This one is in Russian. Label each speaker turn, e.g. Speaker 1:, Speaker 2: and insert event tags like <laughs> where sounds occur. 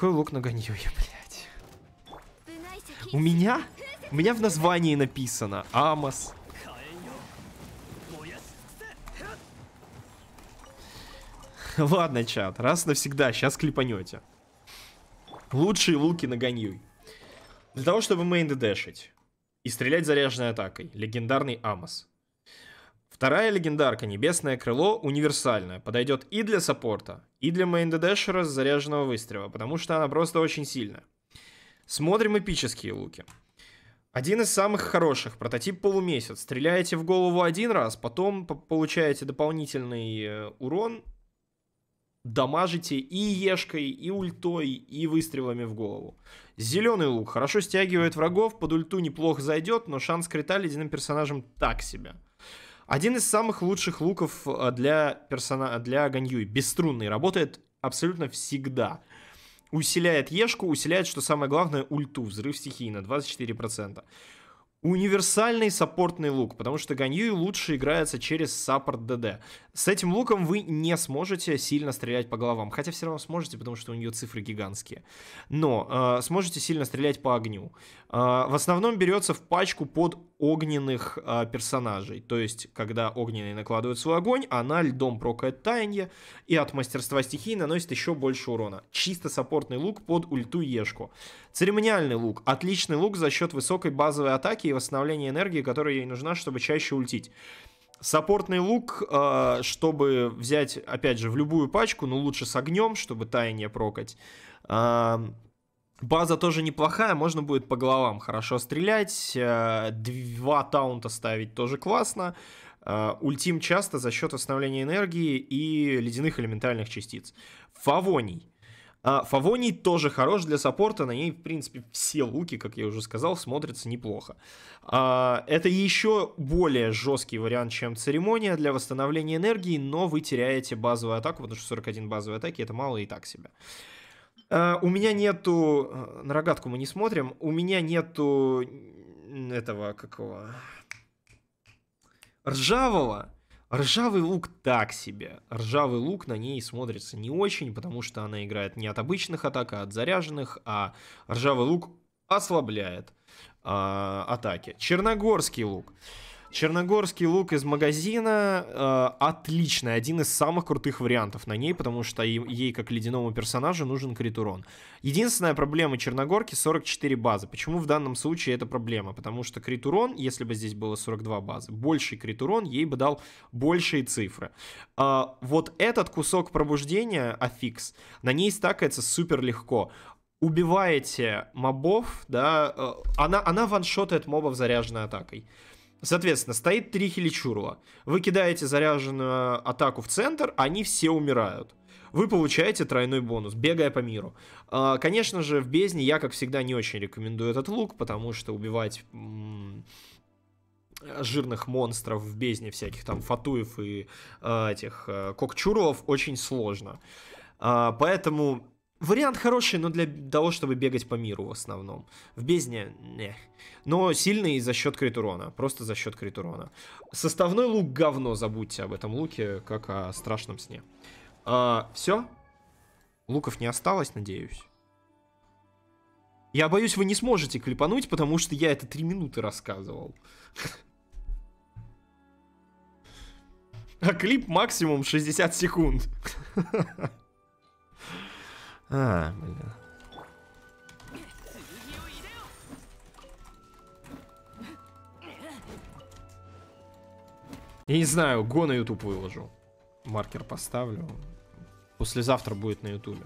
Speaker 1: Какой лук нагоню я, блядь? У меня? У меня в названии написано Амос. Ладно, чат, раз навсегда, сейчас клепанете. Лучшие луки на Ганьюй. Для того, чтобы мейн дэшить и стрелять заряженной атакой, легендарный Амос. Вторая легендарка «Небесное крыло» универсальная, подойдет и для саппорта, и для мейн с заряженного выстрела, потому что она просто очень сильная. Смотрим эпические луки. Один из самых хороших, прототип полумесяц. Стреляете в голову один раз, потом получаете дополнительный э, урон, дамажите и ешкой, и ультой, и выстрелами в голову. Зеленый лук хорошо стягивает врагов, под ульту неплохо зайдет, но шанс крита ледяным персонажем так себе. Один из самых лучших луков э, для, персона... для Ганьюи. Бесструнный. Работает абсолютно всегда. Усиляет Ешку, усиляет, что самое главное, ульту. Взрыв стихии на 24%. Универсальный саппортный лук, потому что Ганьюи лучше играется через саппорт ДД. С этим луком вы не сможете сильно стрелять по головам, хотя все равно сможете, потому что у нее цифры гигантские. Но э, сможете сильно стрелять по огню. Э, в основном берется в пачку под огненных э, персонажей. То есть, когда огненные накладывают свой огонь, она льдом прокает таяние и от мастерства стихии наносит еще больше урона. Чисто саппортный лук под ульту Ешку. Церемониальный лук. Отличный лук за счет высокой базовой атаки и восстановления энергии, которая ей нужна, чтобы чаще ультить. Саппортный лук, а, чтобы взять, опять же, в любую пачку, но ну, лучше с огнем, чтобы таяние прокать. А, база тоже неплохая, можно будет по головам хорошо стрелять, а, два таунта ставить тоже классно. Ультим часто за счет восстановления энергии и ледяных элементальных частиц. Фавоний. А, Фавоний тоже хорош для саппорта, на ней, в принципе, все луки, как я уже сказал, смотрятся неплохо. А, это еще более жесткий вариант, чем церемония для восстановления энергии, но вы теряете базовую атаку, потому что 41 базовой атаки это мало и так себе. А, у меня нету... Э, на рогатку мы не смотрим. У меня нету этого какого... Ржавого Ржавый лук так себе. Ржавый лук на ней смотрится не очень, потому что она играет не от обычных атак, а от заряженных, а ржавый лук ослабляет э, атаки. Черногорский лук. Черногорский лук из магазина э, отличный, один из самых крутых вариантов на ней, потому что ей, ей как ледяному персонажу нужен критурон. Единственная проблема Черногорки 44 базы. Почему в данном случае это проблема? Потому что критурон, если бы здесь было 42 базы, больший критурон ей бы дал большие цифры. Э, вот этот кусок пробуждения, афикс, на ней стакается супер легко убиваете мобов, да, э, она, она ваншотает мобов заряженной атакой. Соответственно, стоит три хиличурла. Вы кидаете заряженную атаку в центр, они все умирают. Вы получаете тройной бонус, бегая по миру. А, конечно же, в бездне я, как всегда, не очень рекомендую этот лук, потому что убивать жирных монстров в бездне всяких там фатуев и э, этих э, кокчуров очень сложно. Э, поэтому Вариант хороший, но для того, чтобы бегать по миру в основном. В бездне, не. Но сильный за счет крит урона, просто за счет крит урона. Составной лук говно, забудьте об этом луке, как о страшном сне. А, все? Луков не осталось, надеюсь. Я боюсь, вы не сможете клипануть, потому что я это три минуты рассказывал. <laughs> А клип максимум 60 секунд. <laughs> А, блин. Я не знаю, го на YouTube выложу. Маркер поставлю. Послезавтра будет на YouTube.